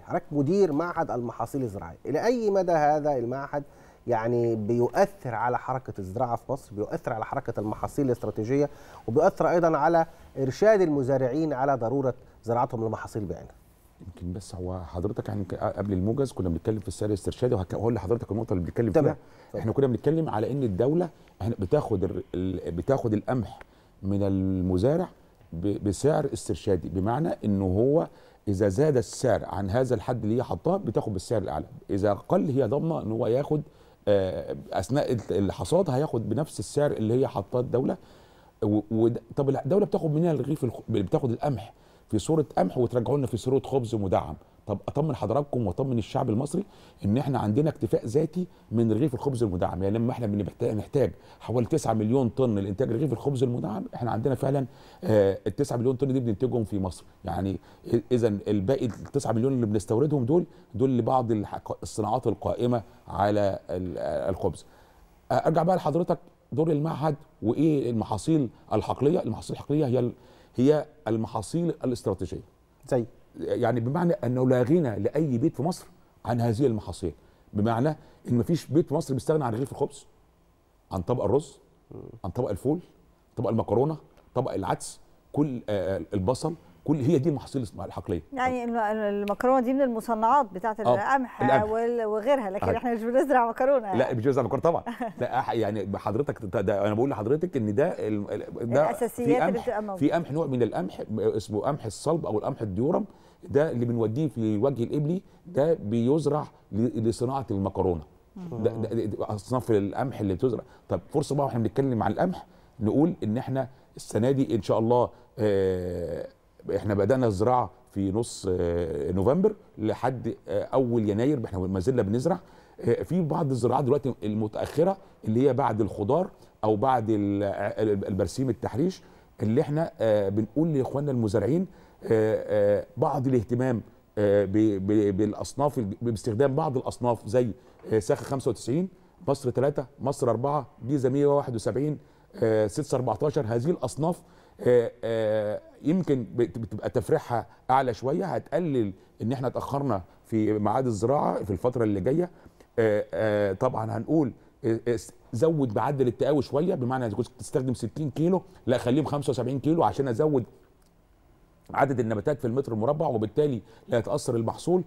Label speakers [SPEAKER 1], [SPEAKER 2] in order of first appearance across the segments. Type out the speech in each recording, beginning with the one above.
[SPEAKER 1] حضرتك مدير معهد المحاصيل الزراعيه الى اي مدى هذا المعهد يعني بيؤثر على حركه الزراعه في مصر بيؤثر على حركه المحاصيل الاستراتيجيه وبيؤثر ايضا على ارشاد المزارعين على ضروره زراعتهم لمحاصيل بعينها يمكن بس هو حضرتك يعني قبل الموجز كنا بنتكلم في السعر الاسترشادي وهقول لحضرتك النقطه اللي بنتكلم فيها احنا كنا بنتكلم على ان الدوله بتاخد بتاخد القمح من المزارع بسعر استرشادي بمعنى انه هو اذا زاد السعر عن هذا الحد اللي هي حطاه بتاخد بالسعر الاعلى اذا قل هي ضامنه ان هو ياخد آه، اثناء الحصاد هياخد بنفس السعر اللي هي حطاه الدوله و... طب الدوله بتاخد منها الرغيف الخ... بتاخد القمح في صوره قمح وترجعوا لنا في صوره خبز مدعم طب اطمن حضراتكم واطمن الشعب المصري ان احنا عندنا اكتفاء ذاتي من رغيف الخبز المدعم يعني لما احنا بنحتاج حوالي 9 مليون طن لانتاج رغيف الخبز المدعم احنا عندنا فعلا آه، ال 9 مليون طن دي بننتجهم في مصر يعني اذا الباقي ال 9 مليون اللي بنستوردهم دول دول لبعض الصناعات القائمه على آه، الخبز ارجع بقى لحضرتك دور المعهد وايه المحاصيل الحقليه المحاصيل الحقليه هي هي المحاصيل الاستراتيجيه زي يعني بمعنى انه لا غنى لاي بيت في مصر عن هذه المحاصيل بمعنى ان مفيش بيت في مصر بيستغنى عن رغيف الخبز عن طبق الرز عن طبق الفول طبق المكرونه طبق العدس كل آه، آه، البصل كل هي دي محاصيل الحقليه يعني المكرونه دي من المصنعات بتاعه آه، القمح, وغيرها لكن آه. احنا مش بنزرع مكرونه يعني. لا مش بنزرع مكرونه طبعا لا يعني حضرتك ده انا بقول لحضرتك ان ده ده الاساسيات اللي قمح في قمح نوع من القمح اسمه قمح الصلب او القمح الديورم ده اللي بنوديه في الوجه الابلي ده بيزرع لصناعه المكرونه ده, ده اصناف القمح اللي بتزرع طب فرصه بقى واحنا بنتكلم عن القمح نقول ان احنا السنه دي ان شاء الله آه احنا بدانا الزراعه في نص آه، نوفمبر لحد آه، اول يناير احنا ما زلنا بنزرع آه، في بعض الزراعات دلوقتي المتاخره اللي هي بعد الخضار او بعد البرسيم التحريش اللي احنا بنقول لاخواننا المزارعين بعض الاهتمام بالاصناف باستخدام بعض الاصناف زي ساخه 95 مصر 3 مصر 4 جيزه 171 6 14 هذه الاصناف آه، آه، يمكن بتبقى تفريحها اعلى شويه هتقلل ان احنا اتاخرنا في ميعاد الزراعه في الفتره اللي جايه آه، طبعا هنقول زود معدل التقاوي شويه بمعنى اذا كنت تستخدم 60 كيلو لا خليهم 75 كيلو عشان ازود عدد النباتات في المتر المربع وبالتالي لا يتاثر المحصول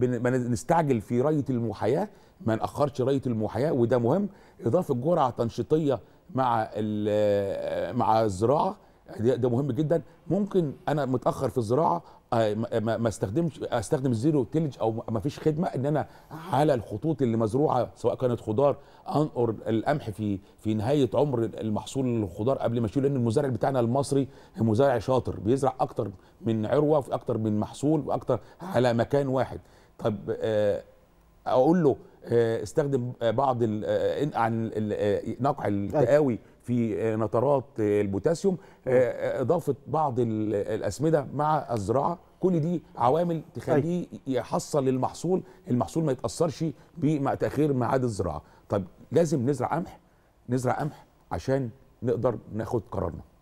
[SPEAKER 1] ما نستعجل في ريه المحياه ما ناخرش ريه المحياه وده مهم اضافه جرعه تنشيطيه مع مع الزراعه يعني ده مهم جدا ممكن انا متاخر في الزراعه آه، ما استخدمش استخدم الزيرو تيلج او ما فيش خدمه ان انا على الخطوط اللي مزروعه سواء كانت خضار انقر القمح في في نهايه عمر المحصول الخضار قبل ما اشيله لان المزارع بتاعنا المصري مزارع شاطر بيزرع اكتر من عروه في اكتر من محصول واكتر على مكان واحد طب آه، اقول له آه، استخدم آه، بعض ال آه، عن ال نقع التقاوي في نترات البوتاسيوم أيوه. اضافه بعض الاسمده مع الزراعه كل دي عوامل تخليه أيوه. يحصل المحصول المحصول ما يتاثرش بتاخير ميعاد الزراعه طب لازم نزرع قمح نزرع قمح عشان نقدر ناخد قرارنا